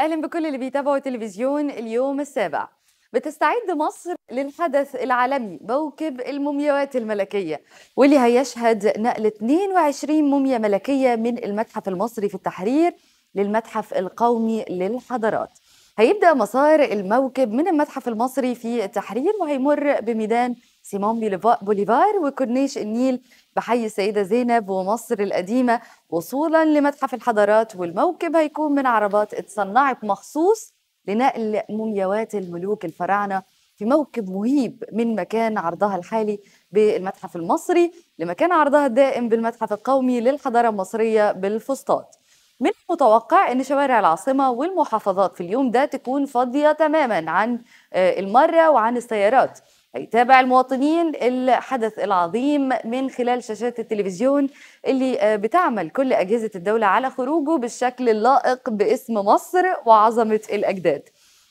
اهلا بكل اللي بيتابعوا تلفزيون اليوم السابع بتستعد مصر للحدث العالمي موكب المومياوات الملكيه واللي هيشهد نقل 22 موميا ملكيه من المتحف المصري في التحرير للمتحف القومي للحضارات هيبدا مسار الموكب من المتحف المصري في التحرير وهيمر بميدان سيمون بوليفار وكورنيش النيل بحي السيدة زينب ومصر القديمة وصولا لمتحف الحضارات والموكب هيكون من عربات اتصنعت مخصوص لنقل مومياوات الملوك الفراعنة في موكب مهيب من مكان عرضها الحالي بالمتحف المصري لمكان عرضها الدائم بالمتحف القومي للحضارة المصرية بالفسطاط من المتوقع أن شوارع العاصمة والمحافظات في اليوم ده تكون فاضية تماما عن آه، المرة وعن السيارات هيتابع المواطنين الحدث العظيم من خلال شاشات التلفزيون اللي آه، بتعمل كل أجهزة الدولة على خروجه بالشكل اللائق باسم مصر وعظمة الأجداد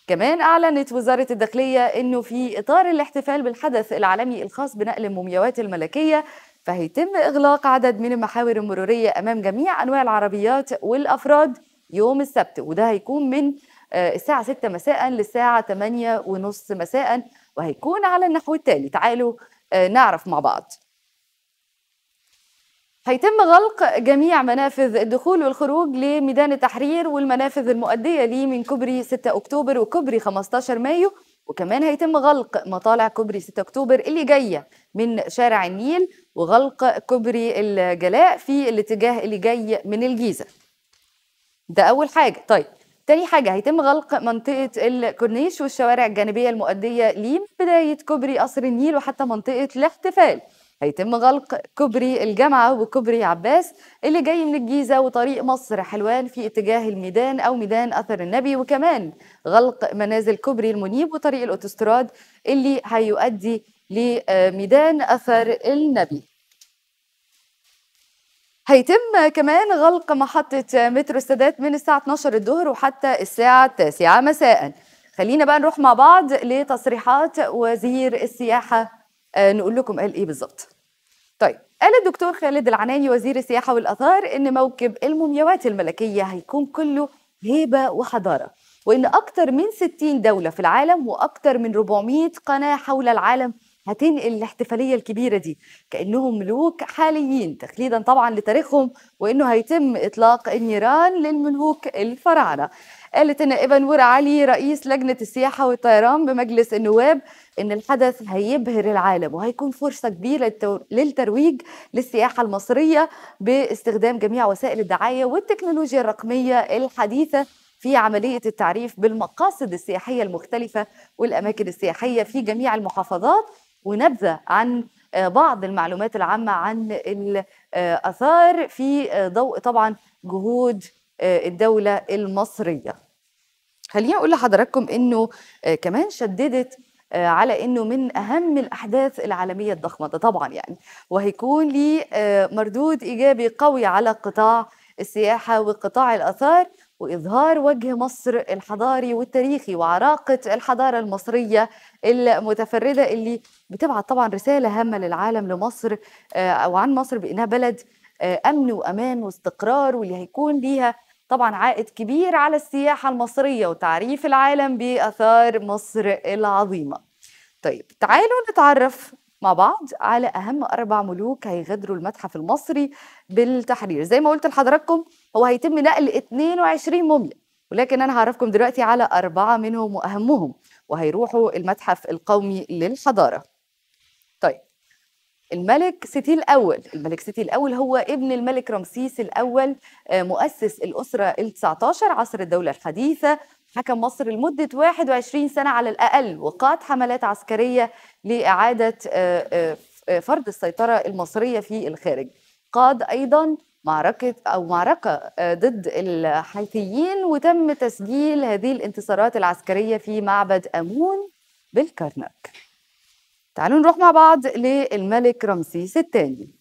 كمان أعلنت وزارة الداخلية أنه في إطار الاحتفال بالحدث العالمي الخاص بنقل المومياوات الملكية فهيتم إغلاق عدد من المحاور المرورية أمام جميع أنواع العربيات والأفراد يوم السبت وده هيكون من آه، الساعة 6 مساء للساعة 8 ونص مساء وهيكون على النحو التالي تعالوا آه، نعرف مع بعض هيتم غلق جميع منافذ الدخول والخروج لميدان التحرير والمنافذ المؤدية ليه من كوبري 6 أكتوبر وكوبري 15 مايو وكمان هيتم غلق مطالع كوبري 6 أكتوبر اللي جاية من شارع النيل وغلق كوبري الجلاء في الاتجاه اللي جاي من الجيزة ده أول حاجة طيب تاني حاجة هيتم غلق منطقة الكورنيش والشوارع الجانبية المؤدية ليه من بداية كوبري قصر النيل وحتى منطقة الاحتفال هيتم غلق كوبري الجامعة وكوبري عباس اللي جاي من الجيزة وطريق مصر حلوان في اتجاه الميدان أو ميدان أثر النبي وكمان غلق منازل كوبري المنيب وطريق الأوتوستراد اللي هيؤدي لميدان أثر النبي هيتم كمان غلق محطة مترو السادات من الساعة 12 الظهر وحتى الساعة 9 مساء خلينا بقى نروح مع بعض لتصريحات وزير السياحة آه، نقول لكم قال ايه بالظبط طيب قال الدكتور خالد العناني وزير السياحة والأثار إن موكب المومياوات الملكية هيكون كله هيبة وحضارة وإن أكتر من 60 دولة في العالم وأكتر من 400 قناة حول العالم هتنقل الاحتفاليه الكبيره دي كانهم ملوك حاليين تقليدا طبعا لتاريخهم وانه هيتم اطلاق النيران للملوك الفراعنه قالت النائبه نور علي رئيس لجنه السياحه والطيران بمجلس النواب ان الحدث هيبهر العالم وهيكون فرصه كبيره للترويج للسياحه المصريه باستخدام جميع وسائل الدعايه والتكنولوجيا الرقميه الحديثه في عملية التعريف بالمقاصد السياحية المختلفة والأماكن السياحية في جميع المحافظات ونبذه عن آه، بعض المعلومات العامه عن الاثار آه، في آه، ضوء طبعا جهود الدوله المصريه. خليني اقول لحضراتكم انه كمان شددت على انه من اهم الاحداث العالميه الضخمه ده طبعا يعني وهيكون لي مردود ايجابي قوي على قطاع السياحه وقطاع الاثار وإظهار وجه مصر الحضاري والتاريخي وعراقة الحضارة المصرية المتفردة اللي بتبعت طبعا رسالة هامة للعالم لمصر أو آه، عن مصر بأنها بلد آه، أمن وأمان واستقرار واللي هيكون ليها طبعا عائد كبير على السياحة المصرية وتعريف العالم بآثار مصر العظيمة طيب تعالوا نتعرف مع بعض على أهم أربع ملوك هيغادروا المتحف المصري بالتحرير زي ما قلت لحضراتكم هو هيتم نقل 22 موميا ولكن انا هعرفكم دلوقتي على اربعه منهم واهمهم وهيروحوا المتحف القومي للحضاره طيب الملك سيتي الاول الملك سيتي الاول هو ابن الملك رمسيس الاول آه، مؤسس الاسره ال19 عصر الدوله الحديثه حكم مصر لمدة 21 سنة على الأقل وقاد حملات عسكرية لإعادة آه، آه، فرض السيطرة المصرية في الخارج قاد أيضا معركة أو معركة آه، ضد الحيثيين وتم تسجيل هذه الانتصارات العسكرية في معبد أمون بالكرنك تعالوا نروح مع بعض للملك رمسيس الثاني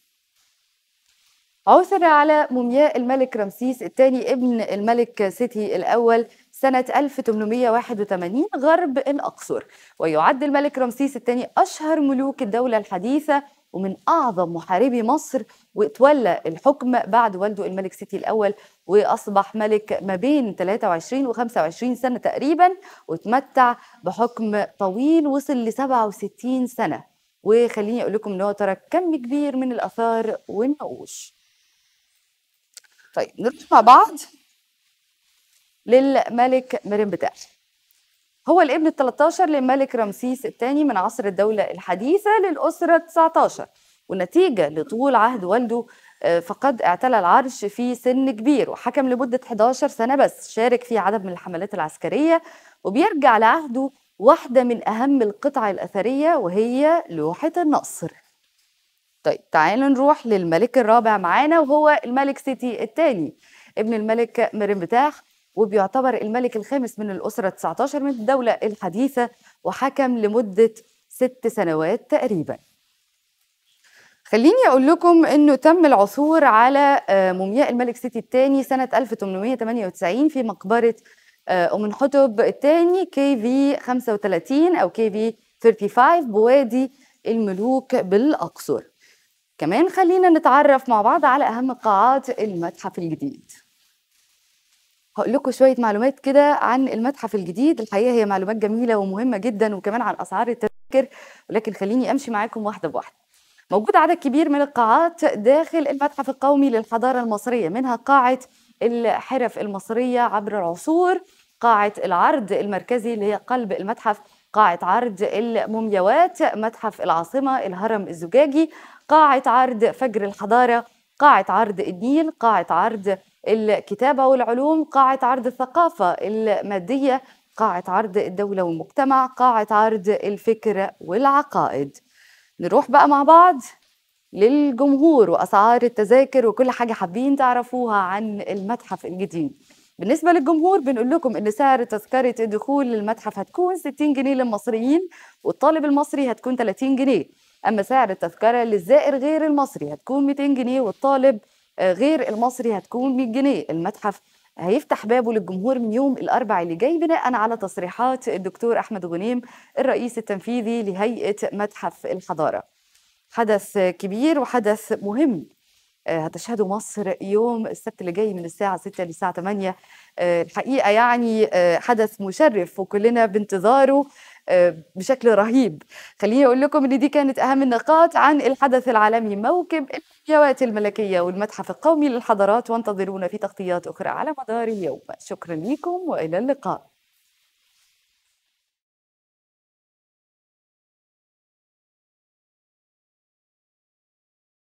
عثر على مومياء الملك رمسيس الثاني ابن الملك سيتي الأول سنة 1881 غرب الأقصر ويعد الملك رمسيس الثاني أشهر ملوك الدولة الحديثة ومن أعظم محاربي مصر وتولى الحكم بعد والده الملك سيتي الأول وأصبح ملك ما بين 23 و 25 سنة تقريبا وتمتع بحكم طويل وصل ل 67 سنة وخليني أقول لكم إن هو ترك كم كبير من الآثار والنقوش طيب نروح مع بعض للملك مريم بتاعي هو الابن ال 13 للملك رمسيس الثاني من عصر الدولة الحديثة للأسرة 19 ونتيجة لطول عهد والده آه، فقد اعتلى العرش في سن كبير وحكم لمدة 11 سنة بس شارك في عدد من الحملات العسكرية وبيرجع لعهده واحدة من أهم القطع الأثرية وهي لوحة النصر طيب تعالوا نروح للملك الرابع معانا وهو الملك سيتي الثاني ابن الملك مريم وبيعتبر الملك الخامس من الأسرة 19 من الدولة الحديثة وحكم لمدة ست سنوات تقريبا خليني أقول لكم أنه تم العثور على آه، مومياء الملك سيتي الثاني سنة 1898 في مقبرة آه، أم الحتب الثاني كي في 35 أو كي في 35 بوادي الملوك بالأقصر كمان خلينا نتعرف مع بعض على أهم قاعات المتحف الجديد هقول لكم شويه معلومات كده عن المتحف الجديد الحقيقه هي معلومات جميله ومهمه جدا وكمان عن اسعار التذاكر ولكن خليني امشي معاكم واحده بواحده موجود عدد كبير من القاعات داخل المتحف القومي للحضاره المصريه منها قاعه الحرف المصريه عبر العصور قاعه العرض المركزي اللي هي قلب المتحف قاعة عرض المومياوات متحف العاصمة الهرم الزجاجي قاعة عرض فجر الحضارة قاعة عرض النيل قاعة عرض الكتابة والعلوم قاعة عرض الثقافة المادية قاعة عرض الدولة والمجتمع قاعة عرض الفكر والعقائد نروح بقى مع بعض للجمهور وأسعار التذاكر وكل حاجة حابين تعرفوها عن المتحف الجديد بالنسبة للجمهور بنقول لكم إن سعر تذكرة الدخول للمتحف هتكون 60 جنيه للمصريين والطالب المصري هتكون 30 جنيه اما سعر التذكره للزائر غير المصري هتكون 200 جنيه والطالب آه، غير المصري هتكون 100 جنيه المتحف هيفتح بابه للجمهور من يوم الأربع اللي جاي بناء على تصريحات الدكتور أحمد غنيم الرئيس التنفيذي لهيئة متحف الحضارة حدث كبير وحدث مهم آه، هتشهده مصر يوم السبت اللي جاي من الساعة 6 للساعة 8 آه، الحقيقة يعني حدث مشرف وكلنا بانتظاره بشكل رهيب خليني اقول لكم ان دي كانت اهم النقاط عن الحدث العالمي موكب الحيوات الملكيه والمتحف القومي للحضارات وانتظرونا في تغطيات اخرى على مدار اليوم شكرا لكم والى اللقاء